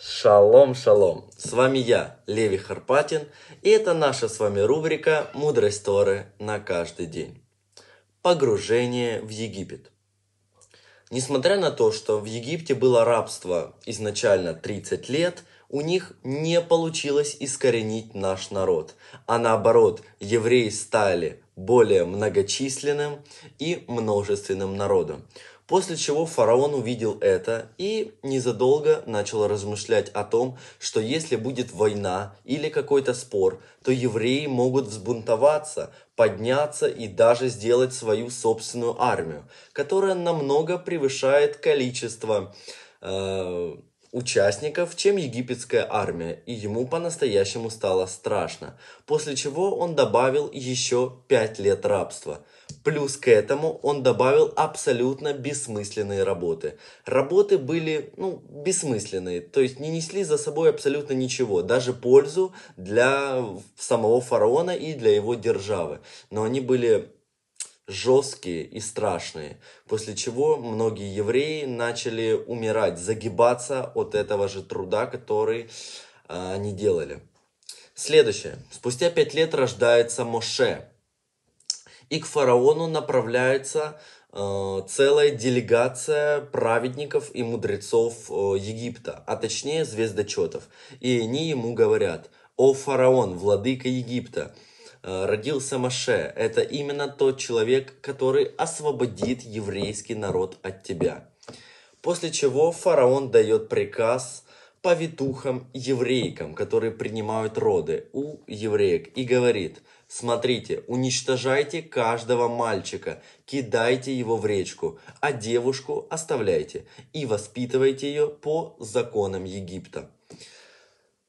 Шалом, шалом! С вами я, Леви Харпатин, и это наша с вами рубрика «Мудрость Торы на каждый день». Погружение в Египет. Несмотря на то, что в Египте было рабство изначально 30 лет, у них не получилось искоренить наш народ, а наоборот, евреи стали более многочисленным и множественным народом. После чего фараон увидел это и незадолго начал размышлять о том, что если будет война или какой-то спор, то евреи могут взбунтоваться, подняться и даже сделать свою собственную армию, которая намного превышает количество э, участников, чем египетская армия, и ему по-настоящему стало страшно, после чего он добавил еще пять лет рабства – Плюс к этому он добавил абсолютно бессмысленные работы. Работы были, ну, бессмысленные, то есть не несли за собой абсолютно ничего, даже пользу для самого фараона и для его державы. Но они были жесткие и страшные, после чего многие евреи начали умирать, загибаться от этого же труда, который э, они делали. Следующее. Спустя пять лет рождается Моше, и к фараону направляется э, целая делегация праведников и мудрецов э, Египта, а точнее звездочетов. И они ему говорят, «О фараон, владыка Египта, э, родился Маше, это именно тот человек, который освободит еврейский народ от тебя». После чего фараон дает приказ повитухам-еврейкам, которые принимают роды у евреек, и говорит – Смотрите, уничтожайте каждого мальчика, кидайте его в речку, а девушку оставляйте и воспитывайте ее по законам Египта.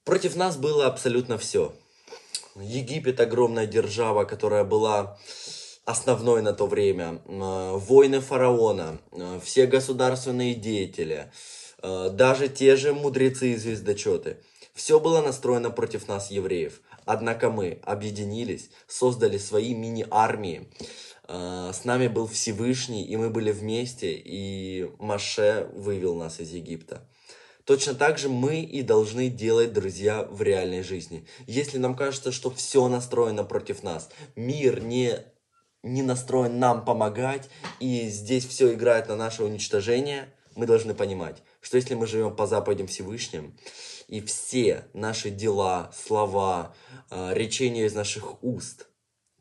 Против нас было абсолютно все. Египет огромная держава, которая была основной на то время, войны фараона, э, все государственные деятели, э, даже те же мудрецы и звездочеты – все было настроено против нас, евреев. Однако мы объединились, создали свои мини-армии. А, с нами был Всевышний, и мы были вместе, и Маше вывел нас из Египта. Точно так же мы и должны делать, друзья, в реальной жизни. Если нам кажется, что все настроено против нас, мир не, не настроен нам помогать, и здесь все играет на наше уничтожение – мы должны понимать, что если мы живем по заповедям Всевышним, и все наши дела, слова, э, речения из наших уст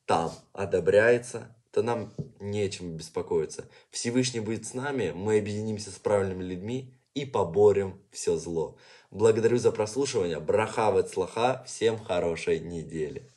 там одобряется, то нам нечем беспокоиться. Всевышний будет с нами, мы объединимся с правильными людьми и поборем все зло. Благодарю за прослушивание. Брахавет слаха. Всем хорошей недели.